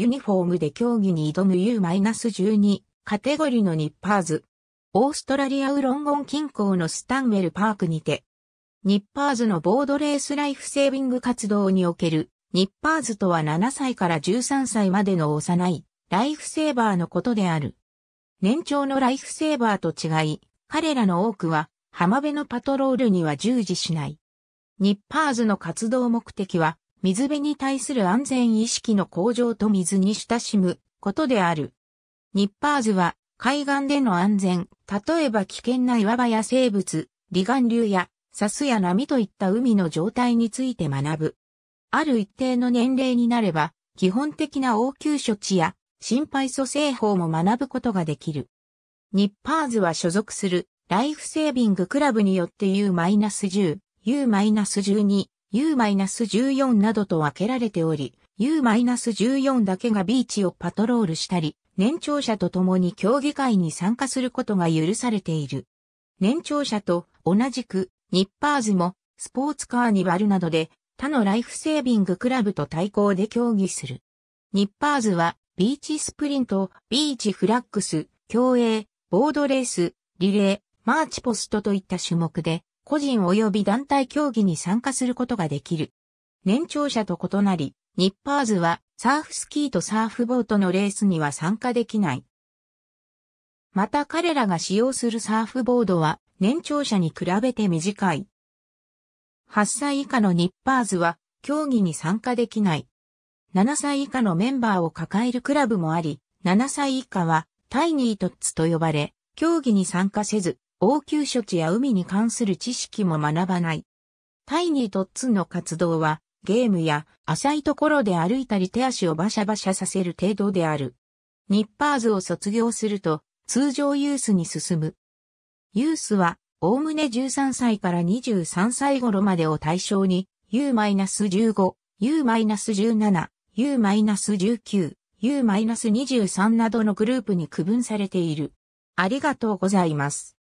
ユニフォームで競技に挑む U-12 カテゴリのニッパーズ。オーストラリアウロンゴン近郊のスタンウェルパークにて、ニッパーズのボードレースライフセービング活動における、ニッパーズとは7歳から13歳までの幼いライフセーバーのことである。年長のライフセーバーと違い、彼らの多くは浜辺のパトロールには従事しない。ニッパーズの活動目的は、水辺に対する安全意識の向上と水に親しむことである。ニッパーズは海岸での安全、例えば危険な岩場や生物、離岸流やサスや波といった海の状態について学ぶ。ある一定の年齢になれば、基本的な応急処置や心肺蘇生法も学ぶことができる。ニッパーズは所属するライフセービングクラブによって U-10、U-12、U-14 などと分けられており、U-14 だけがビーチをパトロールしたり、年長者と共に競技会に参加することが許されている。年長者と同じく、ニッパーズも、スポーツカーニバルなどで、他のライフセービングクラブと対抗で競技する。ニッパーズは、ビーチスプリント、ビーチフラックス、競泳、ボードレース、リレー、マーチポストといった種目で、個人及び団体競技に参加することができる。年長者と異なり、ニッパーズはサーフスキーとサーフボートのレースには参加できない。また彼らが使用するサーフボードは年長者に比べて短い。8歳以下のニッパーズは競技に参加できない。7歳以下のメンバーを抱えるクラブもあり、7歳以下はタイニートッツと呼ばれ、競技に参加せず、応急処置や海に関する知識も学ばない。タイニーとッツンの活動は、ゲームや浅いところで歩いたり手足をバシャバシャさせる程度である。ニッパーズを卒業すると、通常ユースに進む。ユースは、おおむね13歳から23歳頃までを対象に、U-15、U-17、U-19、U-23 などのグループに区分されている。ありがとうございます。